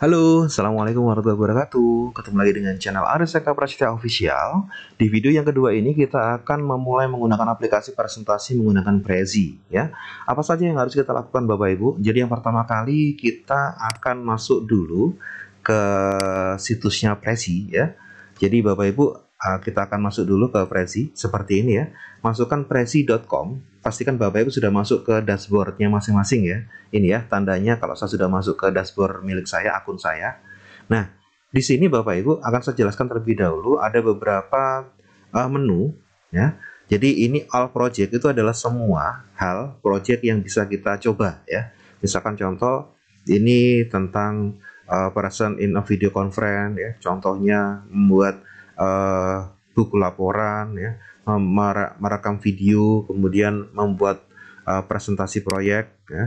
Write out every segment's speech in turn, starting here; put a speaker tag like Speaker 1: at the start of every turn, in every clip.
Speaker 1: Halo, Assalamualaikum warahmatullahi wabarakatuh Ketemu lagi dengan channel Ariseka Prasetya Official Di video yang kedua ini kita akan memulai menggunakan aplikasi presentasi menggunakan Prezi ya. Apa saja yang harus kita lakukan Bapak Ibu? Jadi yang pertama kali kita akan masuk dulu ke situsnya Prezi ya. Jadi Bapak Ibu uh, kita akan masuk dulu ke presi seperti ini ya. Masukkan prezi.com, pastikan Bapak Ibu sudah masuk ke dashboardnya masing-masing ya. Ini ya tandanya kalau saya sudah masuk ke dashboard milik saya, akun saya. Nah, di sini Bapak Ibu akan saya jelaskan terlebih dahulu ada beberapa uh, menu ya. Jadi ini all project itu adalah semua hal project yang bisa kita coba ya. Misalkan contoh ini tentang uh, person in a video conference ya. Contohnya membuat uh, buku laporan, ya, merekam video, kemudian membuat uh, presentasi proyek. Ya.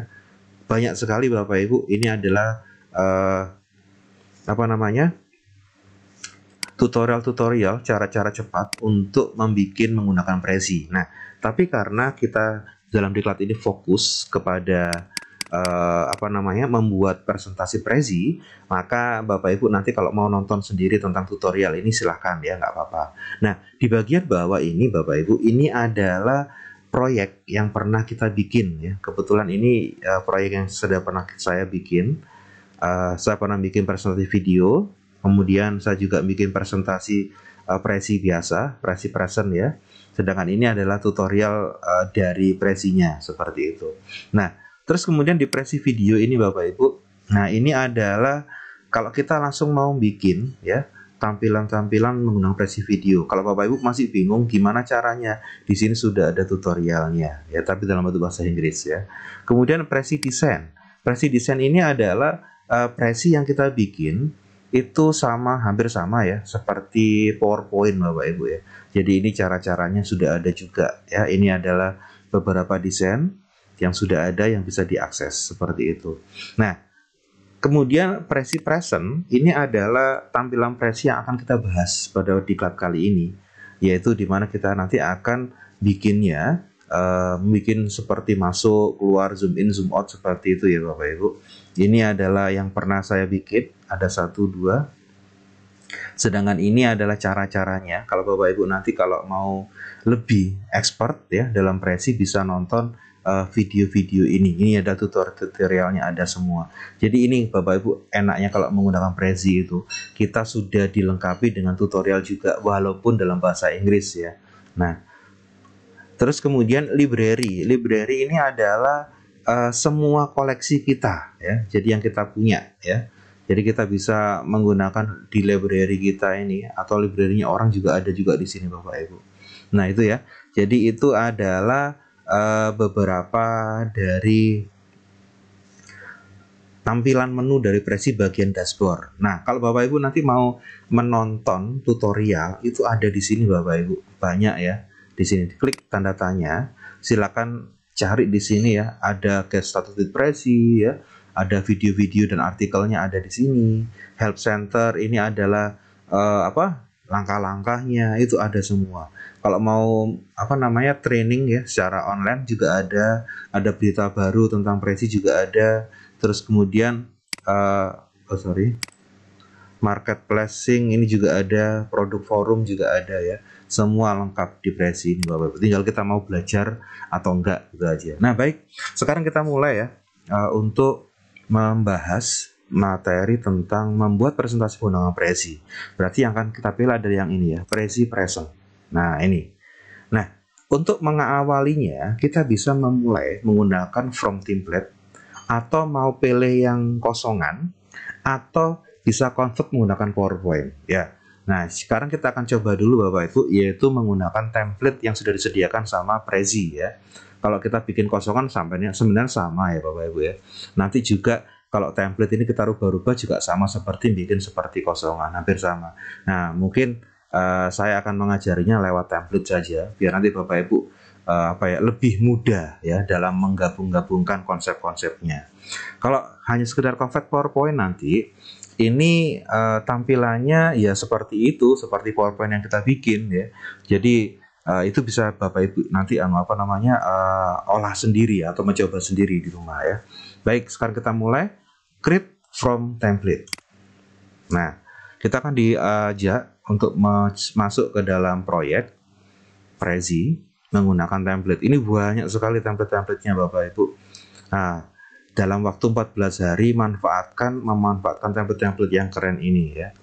Speaker 1: Banyak sekali Bapak Ibu, ini adalah uh, apa namanya tutorial-tutorial cara-cara cepat untuk membuat menggunakan Prezi. Nah, tapi karena kita dalam diklat ini fokus kepada uh, apa namanya membuat presentasi prezi, maka Bapak Ibu nanti kalau mau nonton sendiri tentang tutorial ini silahkan ya nggak apa-apa. Nah di bagian bawah ini Bapak Ibu ini adalah proyek yang pernah kita bikin ya. Kebetulan ini uh, proyek yang sudah pernah saya bikin. Uh, saya pernah bikin presentasi video, kemudian saya juga bikin presentasi uh, presi biasa, presi present ya. Sedangkan ini adalah tutorial uh, dari presinya seperti itu. Nah, Terus kemudian depresi video ini Bapak Ibu. Nah, ini adalah kalau kita langsung mau bikin ya tampilan-tampilan menggunakan presi video. Kalau Bapak Ibu masih bingung gimana caranya, di sini sudah ada tutorialnya ya, tapi dalam bentuk bahasa Inggris ya. Kemudian presi desain. Presi desain ini adalah uh, presi yang kita bikin itu sama hampir sama ya seperti PowerPoint Bapak Ibu ya. Jadi ini cara-caranya sudah ada juga ya. Ini adalah beberapa desain yang sudah ada yang bisa diakses seperti itu. Nah, kemudian presi present ini adalah tampilan presi yang akan kita bahas pada di diklat kali ini, yaitu di mana kita nanti akan bikinnya uh, bikin seperti masuk, keluar, zoom in, zoom out seperti itu ya Bapak Ibu. Ini adalah yang pernah saya bikin, ada satu dua. Sedangkan ini adalah cara-caranya. Kalau Bapak Ibu nanti kalau mau lebih expert ya dalam presi bisa nonton video eh, video-video ini. Ini ada tutorial-tutorialnya ada semua. Jadi ini Bapak Ibu enaknya kalau menggunakan Prezi itu kita sudah dilengkapi dengan tutorial juga walaupun dalam bahasa Inggris ya. Nah, terus kemudian library. Library ini adalah uh, semua koleksi kita ya. Jadi yang kita punya ya. Jadi kita bisa menggunakan di library kita ini atau librarynya orang juga ada juga di sini Bapak Ibu. Nah, itu ya. Jadi itu adalah uh, beberapa dari tampilan menu dari Presi bagian dashboard. Nah, kalau Bapak Ibu nanti mau menonton tutorial itu ada di sini Bapak Ibu. Banyak ya. Di sini klik tanda tanya, silakan cari di sini ya. Ada case status di Presi ya. Ada video-video dan artikelnya ada di sini. Help center ini adalah uh, apa? langkah-langkahnya itu ada semua. Kalau mau apa namanya training ya secara online juga ada, ada berita baru tentang presi juga ada. Terus kemudian uh, oh sorry marketplacing ini juga ada, produk forum juga ada ya. Semua lengkap di Presi ini Bapak. ibu. Tinggal kita mau belajar atau enggak gitu aja. Nah, baik. Sekarang kita mulai ya uh, untuk membahas materi tentang membuat presentasi undangan presi. Berarti yang akan kita pilih dari yang ini ya, presi present. Nah, ini. Nah, untuk mengawalinya, kita bisa memulai menggunakan from template atau mau pilih yang kosongan atau bisa convert menggunakan PowerPoint ya. Nah, sekarang kita akan coba dulu Bapak Ibu yaitu menggunakan template yang sudah disediakan sama Prezi ya. Kalau kita bikin kosongan sampainya sebenarnya sama ya Bapak Ibu ya. Nanti juga kalau template ini kita rubah-rubah juga sama seperti bikin seperti kosongan, hampir sama. Nah, mungkin uh, saya akan mengajarinya lewat template saja, biar nanti Bapak Ibu uh, apa ya lebih mudah ya dalam menggabung-gabungkan konsep-konsepnya. Kalau hanya sekedar convert PowerPoint nanti ini uh, tampilannya ya seperti itu, seperti PowerPoint yang kita bikin ya. Jadi uh, itu bisa Bapak Ibu nanti anu apa namanya uh, olah sendiri atau mencoba sendiri di rumah ya. Baik, sekarang kita mulai. Script from template. Nah, kita akan diajak untuk masuk ke dalam proyek Prezi menggunakan template. Ini banyak sekali template-templatenya Bapak Ibu. Nah, dalam waktu 14 hari manfaatkan memanfaatkan template-template yang keren ini ya.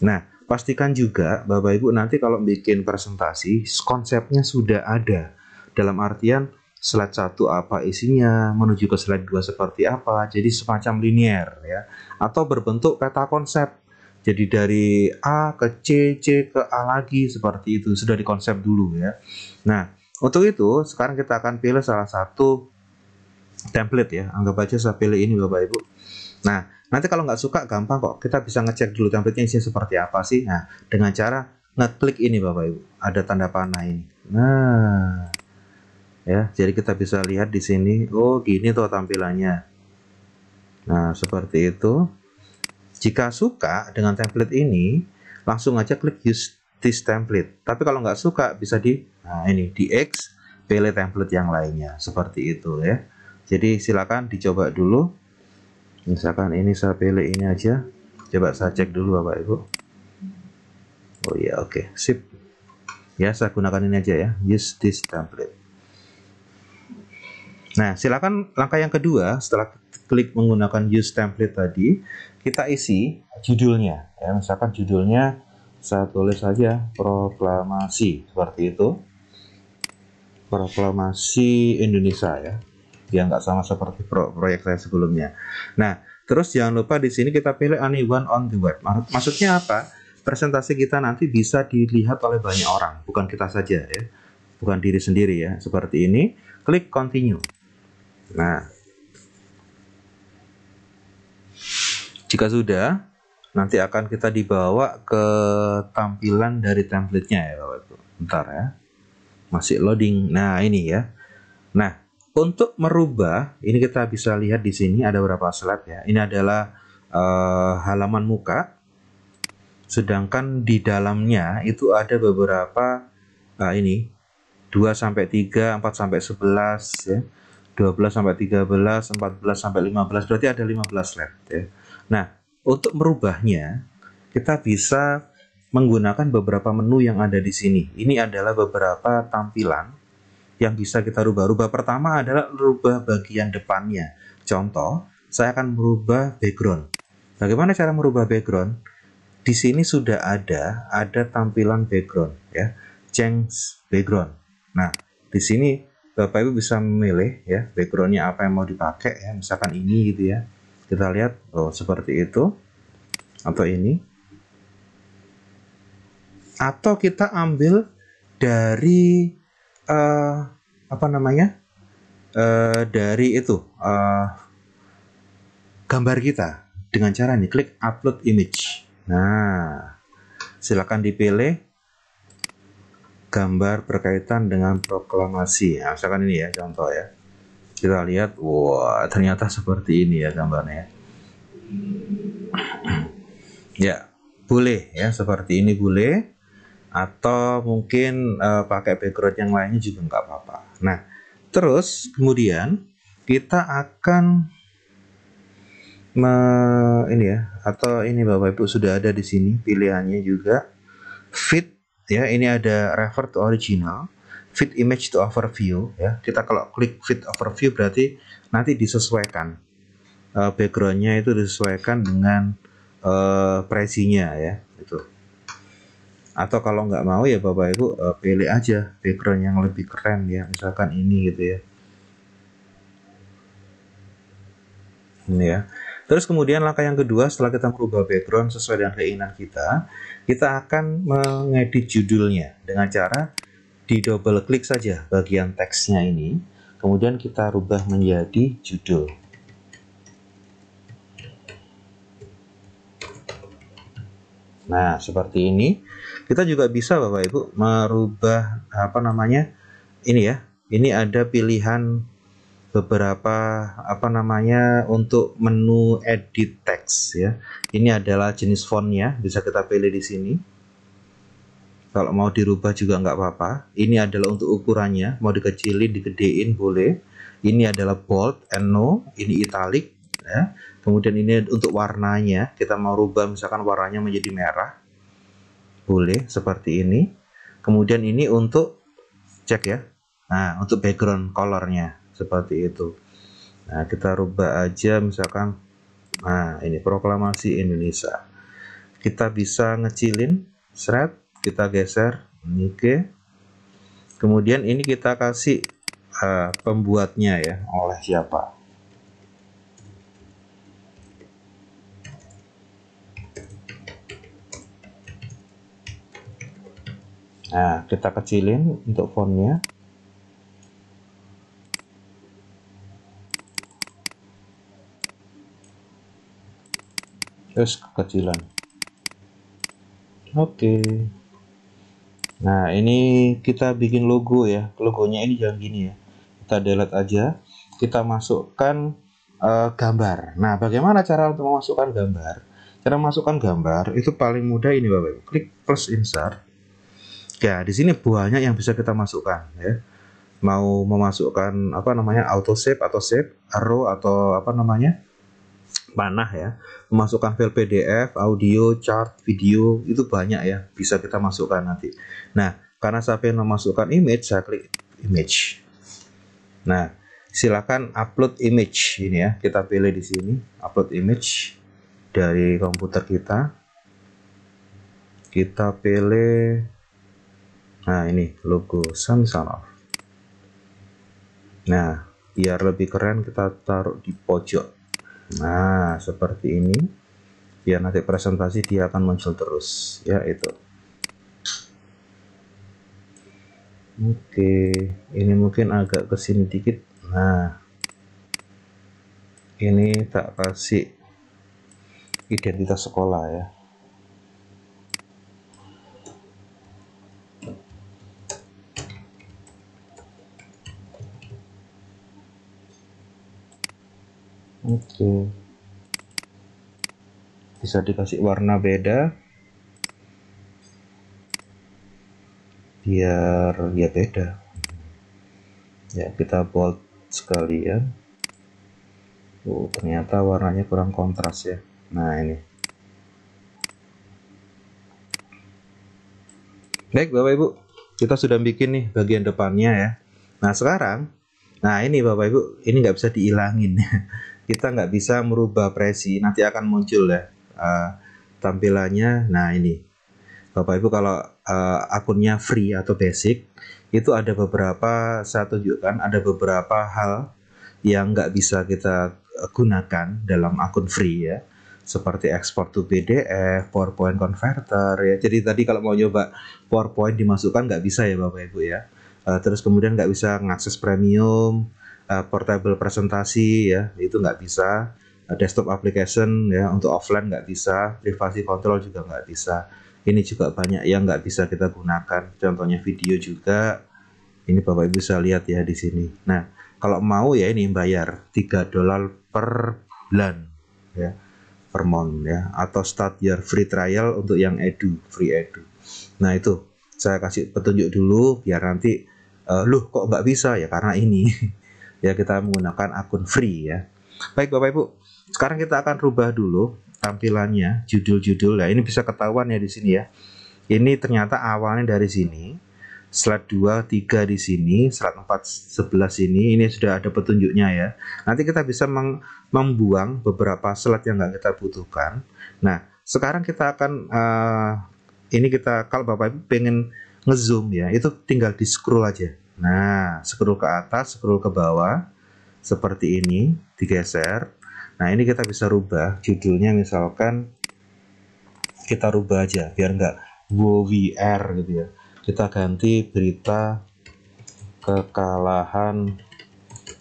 Speaker 1: Nah, pastikan juga Bapak Ibu nanti kalau bikin presentasi konsepnya sudah ada. Dalam artian slide satu apa isinya, menuju ke slide 2 seperti apa, jadi semacam linear ya, atau berbentuk peta konsep. Jadi dari A ke C, C ke A lagi seperti itu, sudah dikonsep dulu ya. Nah, untuk itu sekarang kita akan pilih salah satu template ya, anggap aja saya pilih ini Bapak Ibu. Nah, nanti kalau nggak suka gampang kok, kita bisa ngecek dulu templatenya isinya seperti apa sih. Nah, dengan cara ngeklik ini Bapak Ibu, ada tanda panah ini. Nah, ya jadi kita bisa lihat di sini oh gini tuh tampilannya nah seperti itu jika suka dengan template ini langsung aja klik use this template tapi kalau nggak suka bisa di nah ini di X pilih template yang lainnya seperti itu ya jadi silakan dicoba dulu misalkan ini saya pilih ini aja coba saya cek dulu Bapak Ibu Oh ya oke okay. sip ya saya gunakan ini aja ya use this template Nah, silakan langkah yang kedua setelah klik menggunakan use template tadi, kita isi judulnya. Ya, misalkan judulnya saya tulis saja proklamasi seperti itu. Proklamasi Indonesia ya. Dia nggak sama seperti pro proyek saya sebelumnya. Nah, terus jangan lupa di sini kita pilih anyone on the web. Maksudnya apa? Presentasi kita nanti bisa dilihat oleh banyak orang, bukan kita saja ya. Bukan diri sendiri ya, seperti ini. Klik continue. Nah, jika sudah, nanti akan kita dibawa ke tampilan dari templatenya ya Bapak Ibu. Bentar ya, masih loading. Nah ini ya. Nah, untuk merubah, ini kita bisa lihat di sini ada beberapa slide ya. Ini adalah uh, halaman muka, sedangkan di dalamnya itu ada beberapa uh, ini 2 sampai 3, 4 sampai 11 ya. 12 sampai 13, 14 sampai 15, berarti ada 15 lab ya. Nah, untuk merubahnya kita bisa menggunakan beberapa menu yang ada di sini. Ini adalah beberapa tampilan yang bisa kita rubah. Rubah pertama adalah rubah bagian depannya. Contoh, saya akan merubah background. Bagaimana cara merubah background? Di sini sudah ada ada tampilan background ya, change background. Nah, di sini Bapak Ibu bisa memilih ya backgroundnya apa yang mau dipakai ya misalkan ini gitu ya kita lihat oh, seperti itu atau ini atau kita ambil dari uh, apa namanya uh, dari itu uh, gambar kita dengan cara ini klik upload image nah silakan dipilih gambar berkaitan dengan proklamasi. Nah, misalkan ini ya contoh ya. Kita lihat, wah ternyata seperti ini ya gambarnya. ya, boleh ya seperti ini boleh. Atau mungkin uh, pakai background yang lainnya juga nggak apa-apa. Nah, terus kemudian kita akan me, ini ya atau ini Bapak Ibu sudah ada di sini pilihannya juga fit ya ini ada refer to original fit image to overview ya kita kalau klik fit overview berarti nanti disesuaikan uh, backgroundnya itu disesuaikan dengan uh, presinya ya itu atau kalau nggak mau ya bapak ibu uh, pilih aja background yang lebih keren ya misalkan ini gitu ya ini ya Terus kemudian langkah yang kedua setelah kita merubah background sesuai dengan keinginan kita, kita akan mengedit judulnya dengan cara di double klik saja bagian teksnya ini, kemudian kita rubah menjadi judul. Nah, seperti ini. Kita juga bisa Bapak Ibu merubah apa namanya? Ini ya. Ini ada pilihan beberapa apa namanya untuk menu edit teks ya. Ini adalah jenis fontnya, bisa kita pilih di sini. Kalau mau dirubah juga nggak apa-apa. Ini adalah untuk ukurannya, mau dikecilin, digedein boleh. Ini adalah bold and no, ini italic ya. Kemudian ini untuk warnanya, kita mau rubah misalkan warnanya menjadi merah. Boleh seperti ini. Kemudian ini untuk cek ya. Nah, untuk background colornya seperti itu nah kita rubah aja misalkan nah ini proklamasi Indonesia kita bisa ngecilin seret kita geser oke. Okay. kemudian ini kita kasih uh, pembuatnya ya oleh siapa Nah, kita kecilin untuk fontnya. terus kekecilan oke nah ini kita bikin logo ya logonya ini jangan gini ya kita delete aja kita masukkan uh, gambar nah bagaimana cara untuk memasukkan gambar cara masukkan gambar itu paling mudah ini bapak ibu klik plus insert ya di sini buahnya yang bisa kita masukkan ya mau memasukkan apa namanya auto shape atau shape arrow atau apa namanya panah ya memasukkan file PDF audio chart video itu banyak ya bisa kita masukkan nanti nah karena saya ingin memasukkan image saya klik image nah silakan upload image ini ya kita pilih di sini upload image dari komputer kita kita pilih nah ini logo Samsung nah biar lebih keren kita taruh di pojok Nah, seperti ini. Biar nanti presentasi dia akan muncul terus, ya itu. Oke, ini mungkin agak ke sini dikit. Nah, ini tak kasih identitas sekolah ya. oke bisa dikasih warna beda biar ya beda ya kita bold sekalian oh ternyata warnanya kurang kontras ya nah ini baik bapak ibu kita sudah bikin nih bagian depannya ya nah sekarang nah ini bapak ibu ini nggak bisa dihilangin kita nggak bisa merubah presi nanti akan muncul ya uh, tampilannya nah ini Bapak Ibu kalau uh, akunnya free atau basic itu ada beberapa saya tunjukkan ada beberapa hal yang nggak bisa kita gunakan dalam akun free ya seperti ekspor to PDF, PowerPoint converter ya. Jadi tadi kalau mau nyoba PowerPoint dimasukkan nggak bisa ya Bapak Ibu ya. Uh, terus kemudian nggak bisa mengakses premium, uh, portable presentasi ya itu nggak bisa uh, desktop application ya untuk offline nggak bisa privasi control juga nggak bisa ini juga banyak yang nggak bisa kita gunakan contohnya video juga ini bapak ibu bisa lihat ya di sini nah kalau mau ya ini bayar 3 dolar per bulan ya per month ya atau start your free trial untuk yang edu free edu nah itu saya kasih petunjuk dulu biar nanti uh, loh kok nggak bisa ya karena ini ya kita menggunakan akun free ya baik bapak ibu sekarang kita akan rubah dulu tampilannya judul-judul ya ini bisa ketahuan ya di sini ya ini ternyata awalnya dari sini slide 2 3 di sini slide 4 11 ini ini sudah ada petunjuknya ya nanti kita bisa membuang beberapa slide yang nggak kita butuhkan nah sekarang kita akan uh, ini kita kalau bapak ibu pengen ngezoom ya itu tinggal di scroll aja Nah, scroll ke atas, scroll ke bawah seperti ini, digeser. Nah, ini kita bisa rubah judulnya misalkan kita rubah aja biar nggak WWR gitu ya. Kita ganti berita kekalahan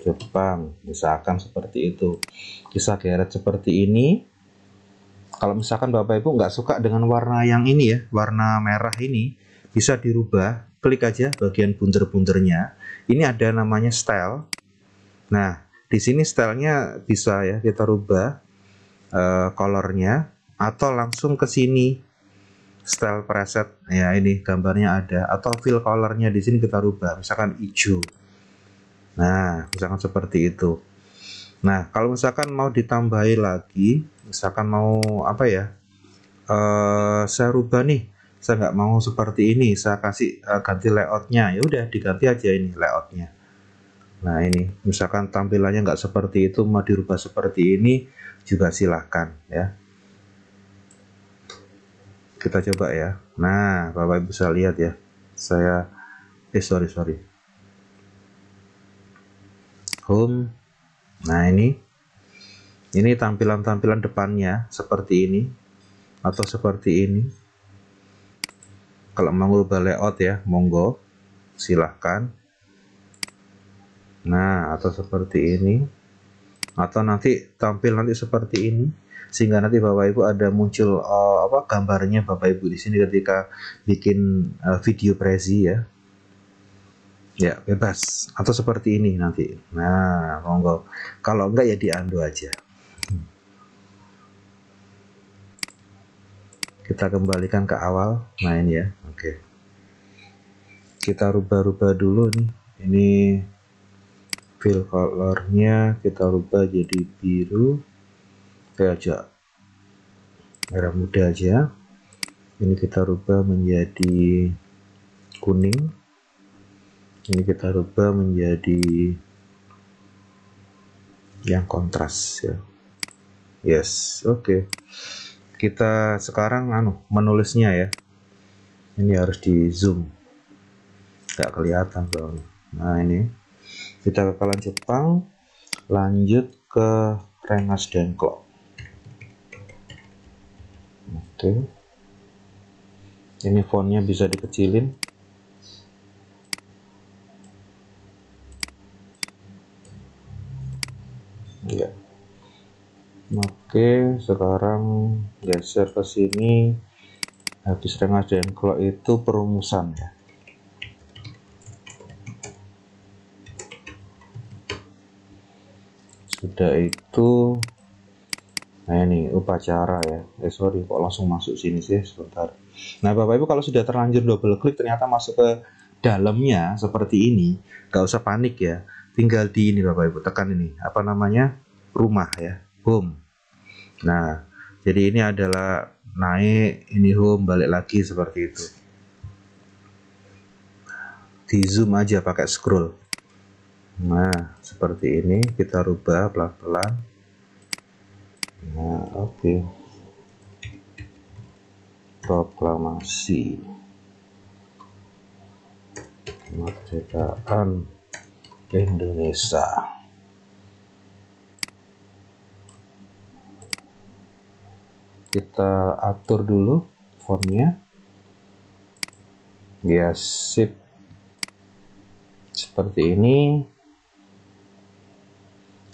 Speaker 1: Jepang, misalkan seperti itu. bisa geret seperti ini. Kalau misalkan Bapak Ibu nggak suka dengan warna yang ini ya, warna merah ini, bisa dirubah klik aja bagian bunder-bundernya. Ini ada namanya style. Nah, di sini stylenya bisa ya kita rubah kolornya eh, uh, atau langsung ke sini style preset ya ini gambarnya ada atau fill colornya di sini kita rubah misalkan hijau nah misalkan seperti itu nah kalau misalkan mau ditambahi lagi misalkan mau apa ya uh, saya rubah nih saya nggak mau seperti ini saya kasih uh, ganti layoutnya ya udah diganti aja ini layoutnya nah ini misalkan tampilannya nggak seperti itu mau dirubah seperti ini juga silahkan ya kita coba ya nah bapak ibu bisa lihat ya saya eh sorry sorry home nah ini ini tampilan-tampilan depannya seperti ini atau seperti ini kalau mau berubah layout ya monggo silahkan nah atau seperti ini atau nanti tampil nanti seperti ini sehingga nanti bapak ibu ada muncul uh, apa gambarnya bapak ibu di sini ketika bikin uh, video presi ya ya bebas atau seperti ini nanti nah monggo kalau enggak ya diandu aja kita kembalikan ke awal main ya Oke. Kita rubah-rubah dulu nih. Ini fill color-nya kita rubah jadi biru. Kayak aja merah muda aja. Ini kita rubah menjadi kuning. Ini kita rubah menjadi yang kontras ya. Yes, oke. Okay. Kita sekarang anu menulisnya ya ini harus di zoom nggak kelihatan soalnya nah ini kita kalan Jepang lanjut ke Rengas dan Klok oke ini fontnya bisa dikecilin ya oke sekarang geser ke sini habis tengah dan itu perumusan ya sudah itu nah ini upacara ya eh sorry kok langsung masuk sini sih sebentar nah bapak ibu kalau sudah terlanjur double klik ternyata masuk ke dalamnya seperti ini gak usah panik ya tinggal di ini bapak ibu tekan ini apa namanya rumah ya home nah jadi ini adalah naik ini home balik lagi seperti itu di zoom aja pakai scroll nah seperti ini kita rubah pelan-pelan nah oke okay. proklamasi kemerdekaan Indonesia kita atur dulu formnya, ya sip seperti ini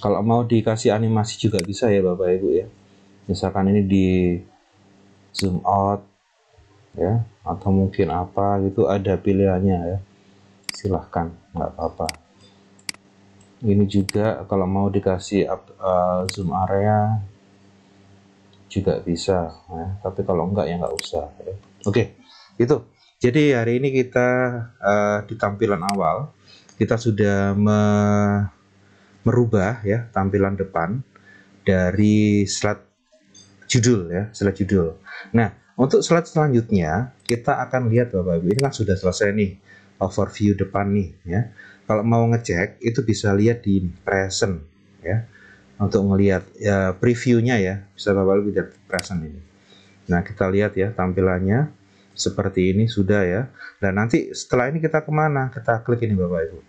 Speaker 1: kalau mau dikasih animasi juga bisa ya bapak ibu ya misalkan ini di zoom out ya atau mungkin apa gitu ada pilihannya ya silahkan nggak apa-apa ini juga kalau mau dikasih uh, zoom area juga bisa ya. tapi kalau enggak ya enggak usah ya. oke okay, itu jadi hari ini kita uh, di tampilan awal kita sudah me merubah ya tampilan depan dari slide judul ya slide judul nah untuk slide selanjutnya kita akan lihat bapak ibu ini kan sudah selesai nih overview depan nih ya kalau mau ngecek itu bisa lihat di present ya untuk melihat ya, previewnya ya bisa bapak lebih lihat present ini nah kita lihat ya tampilannya seperti ini sudah ya dan nanti setelah ini kita kemana kita klik ini bapak ibu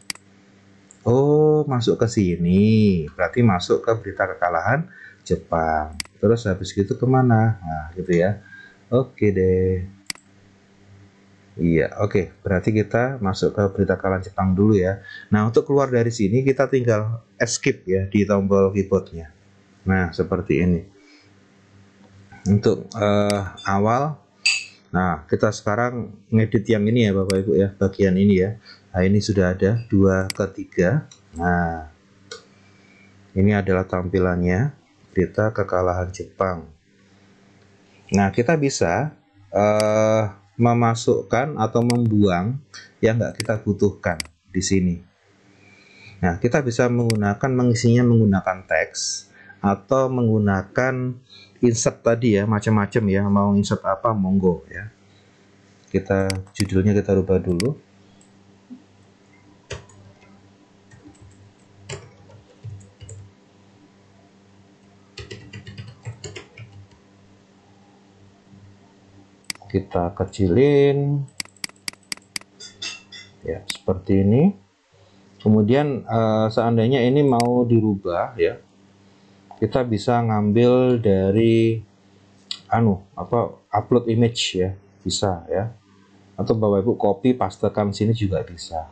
Speaker 1: oh masuk ke sini berarti masuk ke berita kekalahan Jepang terus habis itu kemana nah gitu ya oke deh Iya, oke. Okay. Berarti kita masuk ke berita kalah Jepang dulu ya. Nah, untuk keluar dari sini kita tinggal escape ya di tombol keyboardnya. Nah, seperti ini. Untuk uh, awal, nah kita sekarang ngedit yang ini ya Bapak Ibu ya, bagian ini ya. Nah, ini sudah ada dua ke tiga Nah, ini adalah tampilannya, berita kekalahan Jepang. Nah, kita bisa... Uh, memasukkan atau membuang yang nggak kita butuhkan di sini. Nah, kita bisa menggunakan mengisinya menggunakan teks atau menggunakan insert tadi ya, macam-macam ya, mau insert apa monggo ya. Kita judulnya kita rubah dulu. kita kecilin ya seperti ini kemudian uh, seandainya ini mau dirubah ya kita bisa ngambil dari anu apa upload image ya bisa ya atau bapak ibu copy pastekan sini juga bisa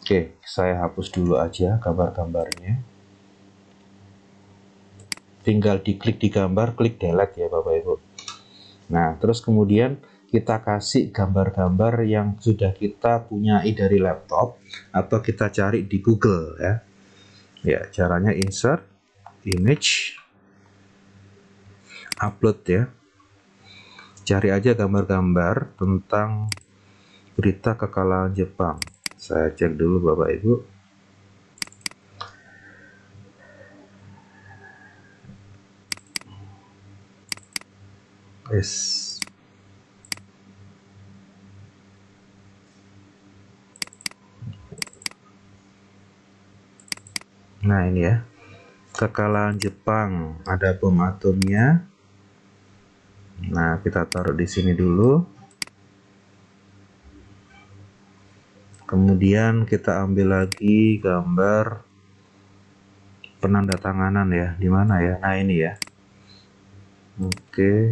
Speaker 1: oke saya hapus dulu aja gambar-gambarnya tinggal diklik di gambar klik delete ya bapak ibu Nah, terus kemudian kita kasih gambar-gambar yang sudah kita punyai dari laptop atau kita cari di Google ya. Ya, caranya insert image upload ya. Cari aja gambar-gambar tentang berita kekalahan Jepang. Saya cek dulu Bapak Ibu. es Nah ini ya kekalahan Jepang ada bom atomnya. Nah kita taruh di sini dulu. Kemudian kita ambil lagi gambar penanda tanganan ya di mana ya? Nah ini ya. Oke. Okay.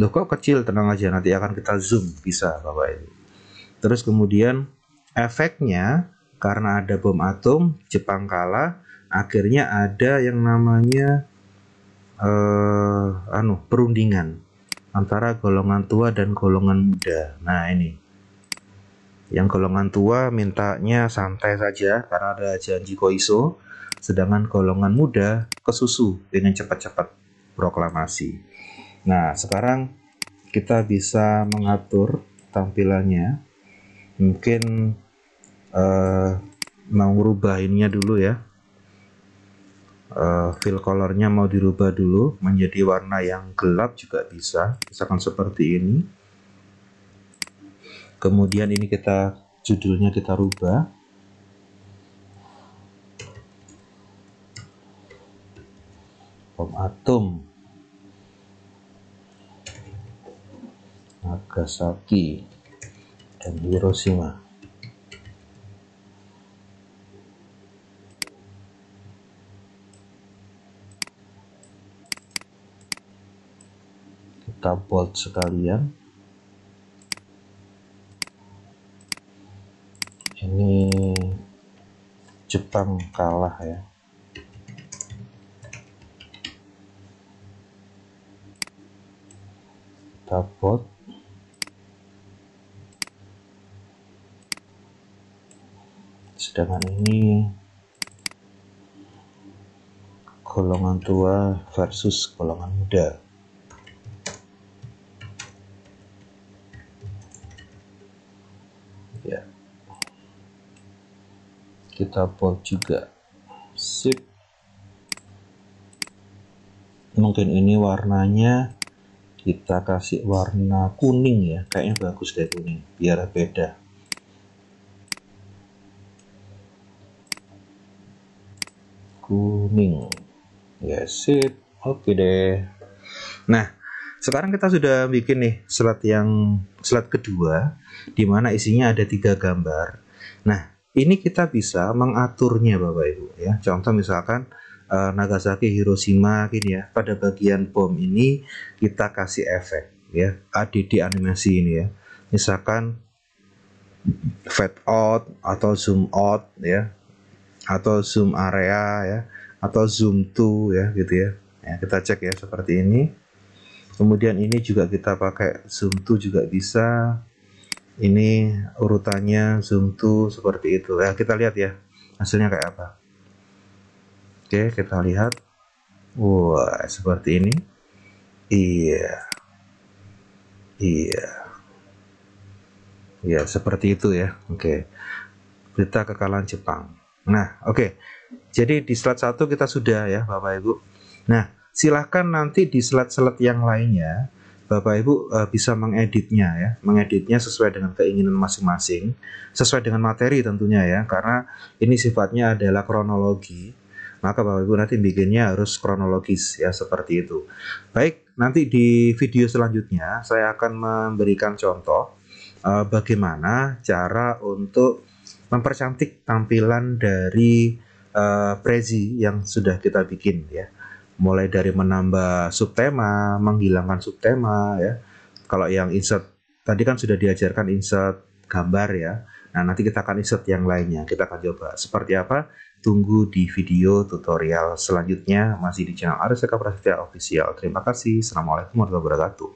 Speaker 1: Loh kok kecil, tenang aja nanti akan kita zoom bisa Bapak Ibu. Terus kemudian efeknya karena ada bom atom, Jepang kalah, akhirnya ada yang namanya eh, anu perundingan antara golongan tua dan golongan muda. Nah ini, yang golongan tua mintanya santai saja karena ada janji koiso, sedangkan golongan muda kesusu dengan cepat-cepat proklamasi. Nah, sekarang kita bisa mengatur tampilannya. Mungkin uh, mau merubah ininya dulu ya. Uh, eh, fill colornya mau dirubah dulu menjadi warna yang gelap juga bisa. Misalkan seperti ini. Kemudian ini kita judulnya kita rubah. atom Nagasaki dan Hiroshima. Kita bold sekalian. Ini Jepang kalah ya. Kita bold sedangkan ini golongan tua versus golongan muda ya kita pot juga sip mungkin ini warnanya kita kasih warna kuning ya kayaknya bagus deh kuning biar beda kuning ya sip oke deh nah sekarang kita sudah bikin nih slide yang slide kedua di mana isinya ada tiga gambar nah ini kita bisa mengaturnya Bapak Ibu ya contoh misalkan uh, Nagasaki Hiroshima gini ya pada bagian bom ini kita kasih efek ya ADD animasi ini ya misalkan fade out atau zoom out ya atau zoom area ya atau zoom to ya gitu ya. ya kita cek ya seperti ini kemudian ini juga kita pakai zoom to juga bisa ini urutannya zoom to seperti itu ya kita lihat ya hasilnya kayak apa oke kita lihat wah seperti ini iya iya iya seperti itu ya oke berita kekalahan Jepang Nah, oke. Okay. Jadi di slide 1 kita sudah ya, Bapak Ibu. Nah, silahkan nanti di slide-slide yang lainnya Bapak Ibu uh, bisa mengeditnya ya, mengeditnya sesuai dengan keinginan masing-masing, sesuai dengan materi tentunya ya, karena ini sifatnya adalah kronologi, maka Bapak Ibu nanti bikinnya harus kronologis ya seperti itu. Baik, nanti di video selanjutnya saya akan memberikan contoh uh, bagaimana cara untuk mempercantik tampilan dari uh, prezi yang sudah kita bikin ya. Mulai dari menambah subtema, menghilangkan subtema ya. Kalau yang insert tadi kan sudah diajarkan insert gambar ya. Nah, nanti kita akan insert yang lainnya. Kita akan coba seperti apa? Tunggu di video tutorial selanjutnya masih di channel Aris Prasetya Official. Terima kasih. Assalamualaikum warahmatullahi wabarakatuh.